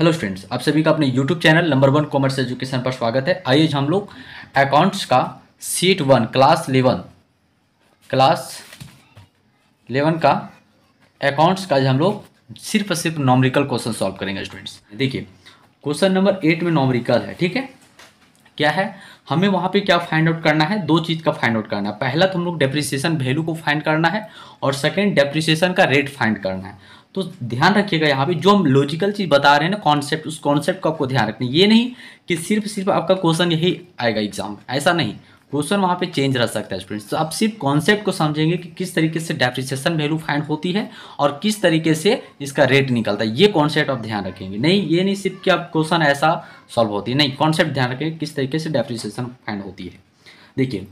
hello students आप सभी का अपने YouTube channel number one commerce education पर स्वागत है आइए हम लोग अकाउंट्स का सीट one class eleven class eleven का अकाउंट्स का हम लोग सिर्फ सिर्फ नॉमरिकल क्वेश्चन सॉल्व करेंगे स्टूडेंट्स देखिए क्वेश्चन नंबर एट में नॉमरिकल है ठीक है क्या है हमें वहाँ पे क्या फाइंड आउट करना है दो चीज़ का फाइंड आउट करना है पहला तो हम लोग डेप्रिसिएशन वैल्यू को फाइंड करना है और सेकेंड डेप्रिसिएशन का रेट फाइंड करना है तो ध्यान रखिएगा यहाँ पे जो हम लॉजिकल चीज़ बता रहे हैं ना कॉन्सेप्ट उस कॉन्सेप्ट को आपको ध्यान रखना ये नहीं कि सिर्फ सिर्फ आपका क्वेश्चन यही आएगा एग्जाम में ऐसा नहीं क्वेश्चन वहाँ पे चेंज रह सकता है स्टूडेंट्स तो आप सिर्फ कॉन्सेप्ट को समझेंगे कि किस तरीके से डेप्रिसिएशन वैल्यू फाइंड होती है और किस तरीके से इसका रेट निकलता है ये कॉन्सेप्ट आप ध्यान रखेंगे नहीं ये नहीं सिर्फ कि आप क्वेश्चन ऐसा सॉल्व होती है नहीं कॉन्सेप्ट ध्यान रखेंगे किस तरीके से डेप्रिसिएशन फाइंड होती है देखिए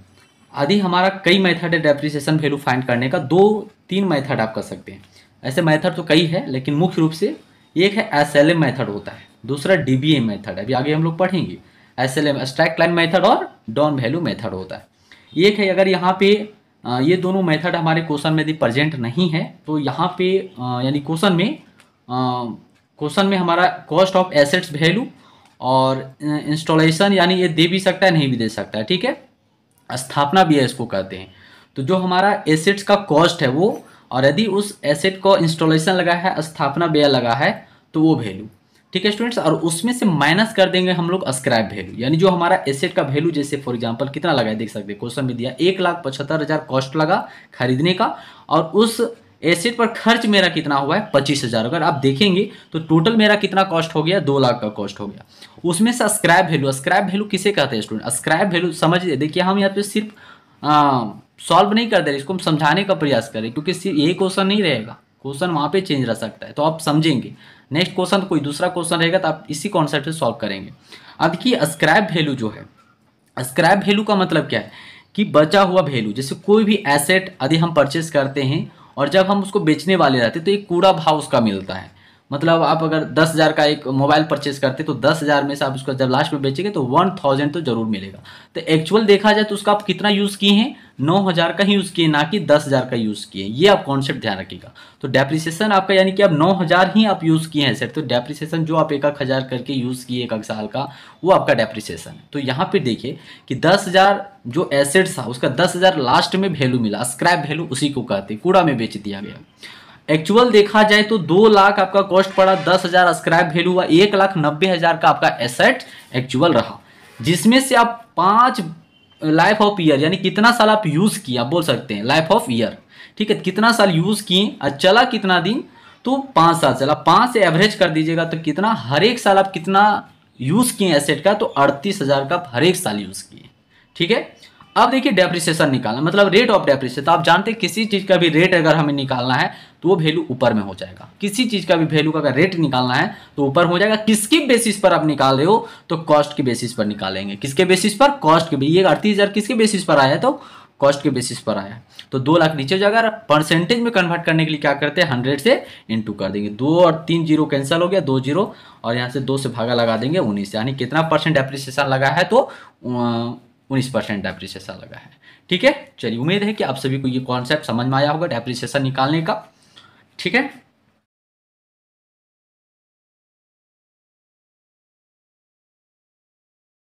आदि हमारा कई मेथड है डेप्रिसिएशन वैल्यू फाइंड करने का दो तीन मेथड आप कर सकते हैं ऐसे मेथड तो कई है लेकिन मुख्य रूप से एक है एस एल एम मैथड होता है दूसरा डी बी ए मैथड अभी आगे हम लोग पढ़ेंगे S L M straight line method और डॉन वैल्यू मैथड होता है एक है अगर यहाँ पे ये दोनों मैथड हमारे क्वेश्चन में यदि प्रजेंट नहीं है तो यहाँ पे यानी क्वेश्चन में क्वेश्चन में हमारा कॉस्ट ऑफ एसेट्स वैल्यू और इंस्टॉलेशन यानी ये दे भी सकता है नहीं भी दे सकता है ठीक है स्थापना भी है इसको कहते हैं तो जो हमारा एसेट्स का कॉस्ट है वो और यदि उस एसेट को इंस्टॉलेशन लगा है स्थापना व्यय लगा है तो वो वैल्यू ठीक है स्टूडेंट्स और उसमें से माइनस कर देंगे हम लोग स्क्रैप वैल्यू यानी जो हमारा एसेट का वैल्यू जैसे फॉर एग्जांपल कितना लगा है देख सकते हैं क्वेश्चन में दिया एक लाख पचहत्तर हज़ार कॉस्ट लगा खरीदने का और उस एसेट पर खर्च मेरा कितना हुआ है पच्चीस हज़ार अगर आप देखेंगे तो टोटल मेरा कितना कॉस्ट हो गया दो लाख का कॉस्ट हो गया उसमें से स्क्रैप वैल्यू स्क्रैप वैल्यू किसे कहते हैं स्टूडेंट स्क्रैप वैल्यू समझिए देखिए हम यहाँ पे सिर्फ हाँ, सॉल्व नहीं कर दे रहे इसको हम समझाने का प्रयास करें क्योंकि यही क्वेश्चन नहीं रहेगा क्वेश्चन वहाँ पे चेंज रह सकता है तो आप समझेंगे नेक्स्ट क्वेश्चन कोई दूसरा क्वेश्चन रहेगा तो आप इसी कॉन्सेप्ट से सॉल्व करेंगे अब देखिए स्क्रैप वैल्यू जो है स्क्रैप वैल्यू का मतलब क्या है कि बचा हुआ वैल्यू जैसे कोई भी एसेट यदि हम परचेस करते हैं और जब हम उसको बेचने वाले रहते तो एक कूड़ा भाव उसका मिलता है मतलब आप अगर दस हज़ार का एक मोबाइल परचेस करते तो दस हज़ार में से आप उसका जब लास्ट में बेचेंगे तो वन थाउजेंड तो जरूर मिलेगा तो एक्चुअल देखा जाए तो उसका आप कितना यूज़ किए हैं नौ हज़ार का ही यूज़ किए ना कि दस हज़ार का यूज़ किए ये आप कॉन्सेप्ट ध्यान रखिएगा तो डेप्रिसिएशन आपका यानी कि आप नौ हज़ार ही आप यूज़ किए हैं सर तो डेप्रिसिएशन जो आप एक एक हज़ार करके यूज़ किए एक साल का वो आपका डेप्रिसिएशन है तो यहाँ पे देखिए कि दस हज़ार जो एसेट्स था उसका दस हज़ार लास्ट में वैल्यू मिला स्क्रैप वैल्यू उसी को कहते कूड़ा में बेच दिया गया एक्चुअल देखा जाए तो दो लाख आपका कॉस्ट पड़ा दस हज़ार स्क्रैप वैल्यू हुआ एक लाख नब्बे हज़ार का आपका एसेट एक्चुअल रहा जिसमें से आप पाँच लाइफ ऑफ ईयर यानी कितना साल आप यूज़ किया बोल सकते हैं लाइफ ऑफ ईयर ठीक है कितना साल यूज़ किए और चला कितना दिन तो पांच साल चला पांच से एवरेज कर दीजिएगा तो कितना हर एक साल आप कितना यूज़ किए एसेट का तो अड़तीस हज़ार का हर एक साल यूज़ किए ठीक है अब देखिए डेप्रिसिएशन निकालना मतलब रेट ऑफ डेप्रिसिएशन आप जानते हैं किसी चीज़ का भी रेट अगर हमें निकालना है तो वो वैल्यू ऊपर में हो जाएगा किसी चीज़ का भी वैल्यू का अगर रेट निकालना है तो ऊपर हो जाएगा किसकी बेसिस पर आप निकाल रहे हो तो कॉस्ट के बेसिस पर निकालेंगे किसके बेसिस पर कॉस्ट के ये अड़तीस हज़ार किसके बेसिस पर आया तो कॉस्ट के बेसिस पर आया तो दो लाख नीचे हो जाएगा अगर परसेंटेज में कन्वर्ट करने के लिए क्या करते हैं हंड्रेड से इंटू कर देंगे दो और तीन जीरो कैंसिल हो गया दो जीरो और यहाँ से दो से भागा लगा देंगे उन्नीस यानी कितना परसेंट एप्रिसिएशन लगा है तो उन्नीस परसेंट एप्रिसिएशन लगा है ठीक है चलिए उम्मीद है कि आप सभी को ये कॉन्सेप्ट समझ में आया होगा डेप्रिसिएशन निकालने का ठीक है